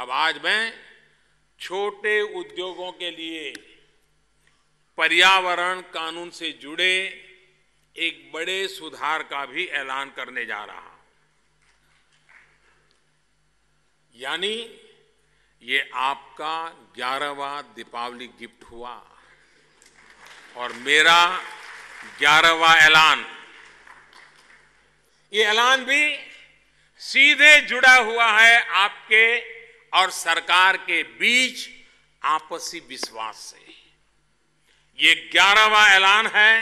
अब आज मैं छोटे उद्योगों के लिए पर्यावरण कानून से जुड़े एक बड़े सुधार का भी ऐलान करने जा रहा हूं यानी ये आपका ग्यारहवा दीपावली गिफ्ट हुआ और मेरा ग्यारहवा ऐलान ये ऐलान भी सीधे जुड़ा हुआ है आपके और सरकार के बीच आपसी विश्वास से ये ग्यारहवा ऐलान है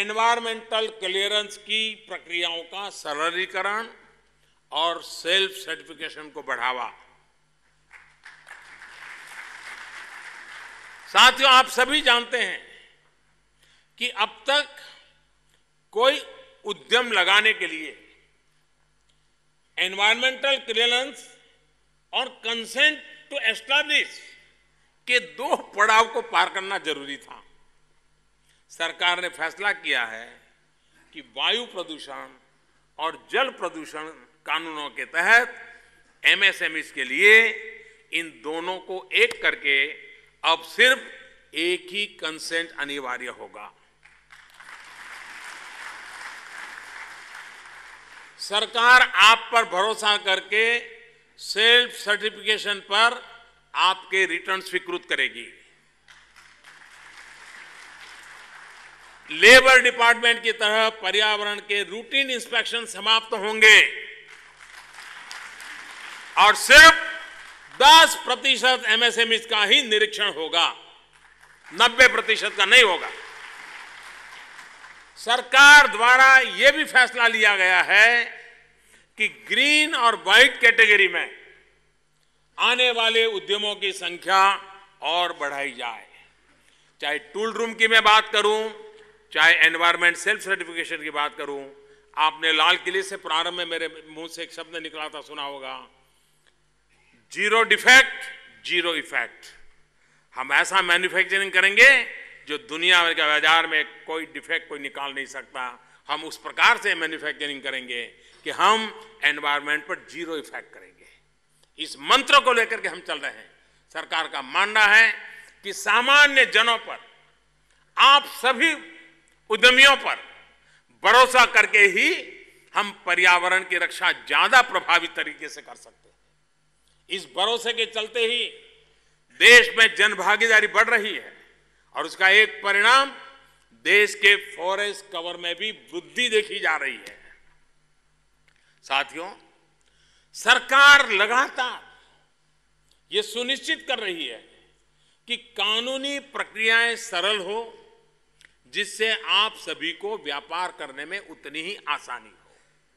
एनवायरमेंटल क्लियरेंस की प्रक्रियाओं का सरलीकरण और सेल्फ सर्टिफिकेशन को बढ़ावा साथियों आप सभी जानते हैं कि अब तक कोई उद्यम लगाने के लिए एनवायरमेंटल क्लियरेंस और कंसेंट टू एस्टैब्लिश के दो पड़ाव को पार करना जरूरी था सरकार ने फैसला किया है कि वायु प्रदूषण और जल प्रदूषण कानूनों के तहत एमएसएमईस e के लिए इन दोनों को एक करके अब सिर्फ एक ही कंसेंट अनिवार्य होगा सरकार आप पर भरोसा करके सेल्फ सर्टिफिकेशन पर आपके रिटर्न स्वीकृत करेगी लेबर डिपार्टमेंट की तरह पर्यावरण के रूटीन इंस्पेक्शन समाप्त होंगे और सिर्फ 10 प्रतिशत एमएसएमई e का ही निरीक्षण होगा 90 प्रतिशत का नहीं होगा सरकार द्वारा यह भी फैसला लिया गया है कि ग्रीन और व्हाइट कैटेगरी में आने वाले उद्यमों की संख्या और बढ़ाई जाए चाहे टूल रूम की मैं बात करूं चाहे एनवायरमेंट सेल्फ सर्टिफिकेशन की बात करूं आपने लाल किले से प्रारंभ में मेरे मुंह से एक शब्द निकला था सुना होगा जीरो डिफेक्ट जीरो इफेक्ट हम ऐसा मैन्युफैक्चरिंग करेंगे जो दुनिया के बाजार में कोई डिफेक्ट कोई निकाल नहीं सकता हम उस प्रकार से मैन्युफैक्चरिंग करेंगे कि हम एनवायरमेंट पर जीरो इफेक्ट करेंगे इस मंत्र को लेकर के हम चल रहे हैं सरकार का मानना है कि सामान्य जनों पर आप सभी उद्यमियों पर भरोसा करके ही हम पर्यावरण की रक्षा ज्यादा प्रभावी तरीके से कर सकते हैं इस भरोसे के चलते ही देश में जनभागीदारी बढ़ रही है और उसका एक परिणाम देश के फॉरेस्ट कवर में भी वृद्धि देखी जा रही है साथियों सरकार लगातार यह सुनिश्चित कर रही है कि कानूनी प्रक्रियाएं सरल हो जिससे आप सभी को व्यापार करने में उतनी ही आसानी हो